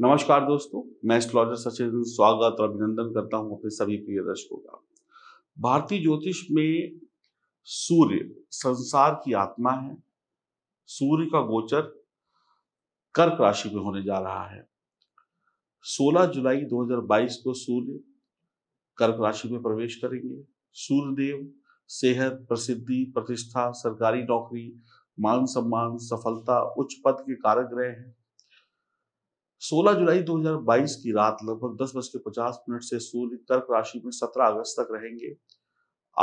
नमस्कार दोस्तों मैं एस्ट्रोलॉजर सचिन स्वागत और अभिनंदन करता हूं अपने सभी प्रिय दर्शकों का भारतीय ज्योतिष में सूर्य संसार की आत्मा है सूर्य का गोचर कर्क राशि में होने जा रहा है 16 जुलाई 2022 को सूर्य कर्क राशि में प्रवेश करेंगे सूर्यदेव सेहत प्रसिद्धि प्रतिष्ठा सरकारी नौकरी मान सम्मान सफलता उच्च पद के कारक रहे हैं 16 जुलाई 2022 की रात लगभग दस बज के पचास मिनट से सूर्य कर्क राशि में 17 अगस्त तक रहेंगे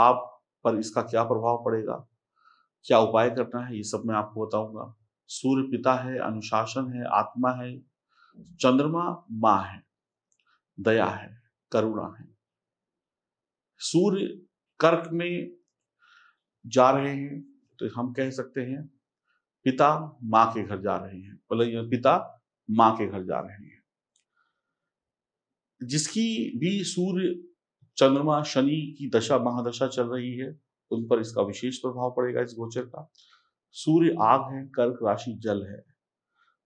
आप पर इसका क्या प्रभाव पड़ेगा क्या उपाय करना है ये सब मैं आपको बताऊंगा सूर्य पिता है अनुशासन है आत्मा है चंद्रमा माँ है दया है करुणा है सूर्य कर्क में जा रहे हैं तो हम कह सकते हैं पिता माँ के घर जा रहे हैं बोले पिता माँ के घर जा रहे हैं जिसकी भी सूर्य चंद्रमा शनि की दशा महादशा चल रही है उन पर इसका विशेष प्रभाव पड़ेगा इस गोचर का सूर्य आग है कर्क राशि जल है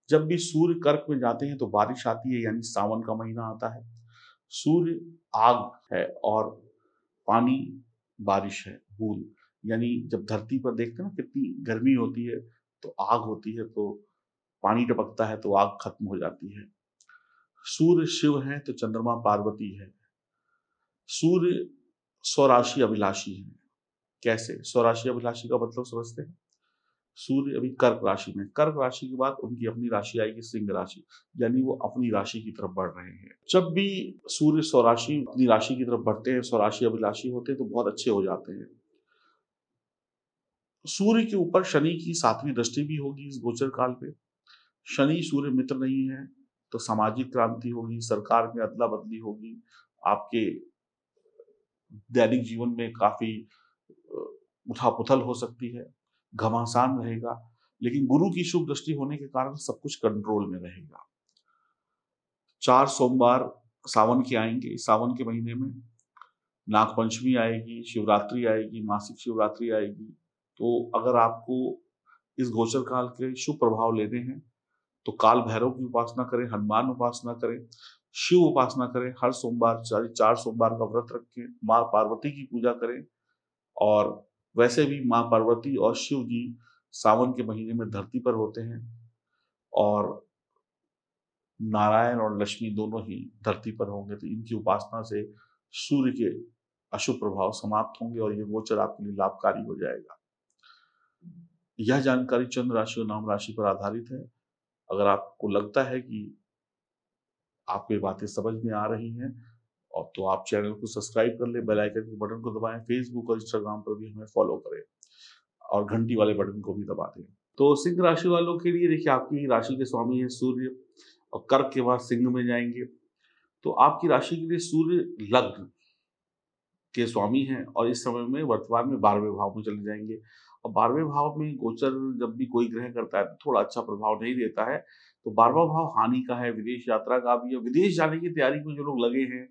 जब भी सूर्य कर्क में जाते हैं तो बारिश आती है यानी सावन का महीना आता है सूर्य आग है और पानी बारिश है बूंद यानी जब धरती पर देखते हैं ना कितनी गर्मी होती है तो आग होती है तो पानी टपकता है तो आग खत्म हो जाती है सूर्य शिव है तो चंद्रमा पार्वती है सूर्य स्वराशि अभिलाषी है कैसे स्वराशि अभिलाषी का मतलब समझते हैं सूर्य अभी कर्क राशि में कर्क राशि के बाद उनकी अपनी राशि आएगी सिंह राशि यानी वो अपनी राशि की तरफ बढ़ रहे हैं जब भी सूर्य स्वराशि अपनी राशि की तरफ बढ़ते हैं स्वराशि अभिलाषी होते हैं तो बहुत अच्छे हो जाते हैं सूर्य के ऊपर शनि की सातवीं दृष्टि भी होगी इस गोचर काल में शनि सूर्य मित्र नहीं है तो सामाजिक क्रांति होगी सरकार में अदला बदली होगी आपके दैनिक जीवन में काफी उठापुथल हो सकती है घमासान रहेगा लेकिन गुरु की शुभ दृष्टि होने के कारण सब कुछ कंट्रोल में रहेगा चार सोमवार सावन के आएंगे सावन के महीने में नागपंचमी आएगी शिवरात्रि आएगी मासिक शिवरात्रि आएगी तो अगर आपको इस गोचर काल के शुभ प्रभाव लेने हैं तो काल भैरव की उपासना करें हनुमान उपासना करें शिव उपासना करें हर सोमवार चार, चार सोमवार का व्रत रखें माँ पार्वती की पूजा करें और वैसे भी माँ पार्वती और शिव जी सावन के महीने में धरती पर होते हैं और नारायण और लक्ष्मी दोनों ही धरती पर होंगे तो इनकी उपासना से सूर्य के अशुभ प्रभाव समाप्त होंगे और ये गोचर आपके लिए लाभकारी हो जाएगा यह जानकारी चंद्र राशि और नाम राशि पर आधारित है अगर आपको लगता है कि आपको ये बातें समझ में आ रही हैं और तो आप चैनल को सब्सक्राइब कर ले बेल आइकन के बटन को दबाएं फेसबुक और इंस्टाग्राम पर भी हमें फॉलो करें और घंटी वाले बटन को भी दबा दें तो सिंह राशि वालों के लिए देखिए आपकी राशि के स्वामी है सूर्य और कर्क के बाद सिंह में जाएंगे तो आपकी राशि के लिए सूर्य लग्न के स्वामी हैं और इस समय में वर्तमान में बारहवें भाव में चले जाएंगे और बारहवें भाव में गोचर जब भी कोई ग्रह करता है तो थोड़ा अच्छा प्रभाव नहीं देता है तो बारहवा भाव हानि का है विदेश यात्रा का भी है विदेश जाने की तैयारी में जो लोग लगे हैं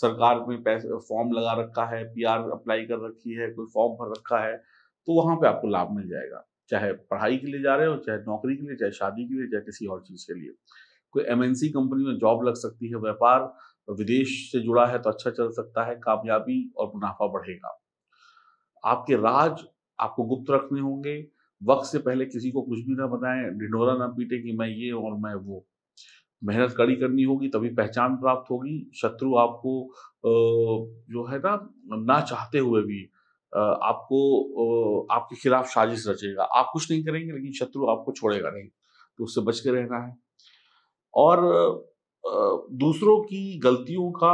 सरकार में पैसे फॉर्म लगा रखा है पी अप्लाई कर रखी है कोई फॉर्म भर रखा है तो वहाँ पे आपको लाभ मिल जाएगा चाहे पढ़ाई के लिए जा रहे हो चाहे नौकरी के लिए चाहे शादी के लिए चाहे किसी और चीज़ के लिए कोई एमएनसी कंपनी में जॉब लग सकती है व्यापार विदेश से जुड़ा है तो अच्छा चल सकता है कामयाबी और मुनाफा बढ़ेगा आपके राज आपको गुप्त रखने होंगे वक्त से पहले किसी को कुछ भी ना बताएं ढिंडोरा ना पीटे कि मैं ये और मैं वो मेहनत कड़ी करनी होगी तभी पहचान प्राप्त होगी शत्रु आपको जो है ना ना चाहते हुए भी आपको आपके खिलाफ साजिश रचेगा आप कुछ नहीं करेंगे लेकिन शत्रु आपको छोड़ेगा नहीं तो उससे बच के रहना है और दूसरों की गलतियों का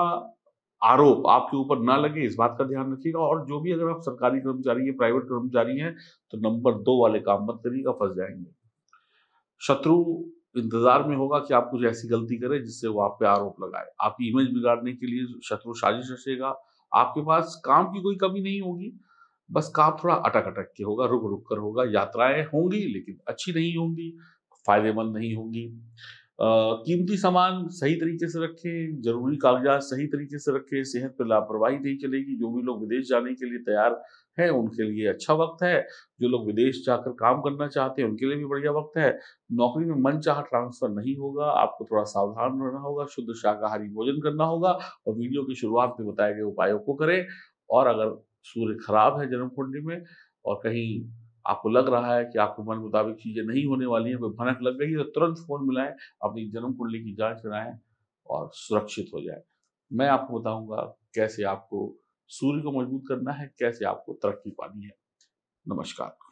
आरोप आपके ऊपर ना लगे इस बात का ध्यान रखिएगा और जो भी अगर आप सरकारी कर्मचारी या प्राइवेट कर्मचारी हैं तो नंबर दो वाले काम मत करिएगा फंस जाएंगे शत्रु इंतजार में होगा कि आप कुछ ऐसी गलती करें जिससे वो आप पे आरोप लगाए आपकी इमेज बिगाड़ने के लिए शत्रु साजिश रचेगा आपके पास काम की कोई कमी नहीं होगी बस काम थोड़ा अटक अटक के होगा रुक रुक कर होगा यात्राएं होंगी लेकिन अच्छी नहीं होंगी फायदेमंद नहीं होंगी कीमती सामान सही तरीके से रखें जरूरी कागजात सही तरीके से रखें सेहत पर लापरवाही नहीं चलेगी जो भी लोग विदेश जाने के लिए तैयार हैं उनके लिए अच्छा वक्त है जो लोग विदेश जाकर काम करना चाहते हैं उनके लिए भी बढ़िया वक्त है नौकरी में मन चाह ट्रांसफर नहीं होगा आपको थोड़ा सावधान रहना होगा शुद्ध शाकाहारी भोजन करना होगा और वीडियो की शुरुआत में बताए गए उपायों को करें और अगर सूर्य खराब है जन्म कुंडली में और कहीं आपको लग रहा है कि आपको मन मुताबिक चीज़ें नहीं होने वाली हैं कोई भनक लग गई तो तुरंत फ़ोन मिलाएं अपनी जन्म कुंडली की जांच कराएं और सुरक्षित हो जाए मैं आपको बताऊंगा कैसे आपको सूर्य को मजबूत करना है कैसे आपको तरक्की पानी है नमस्कार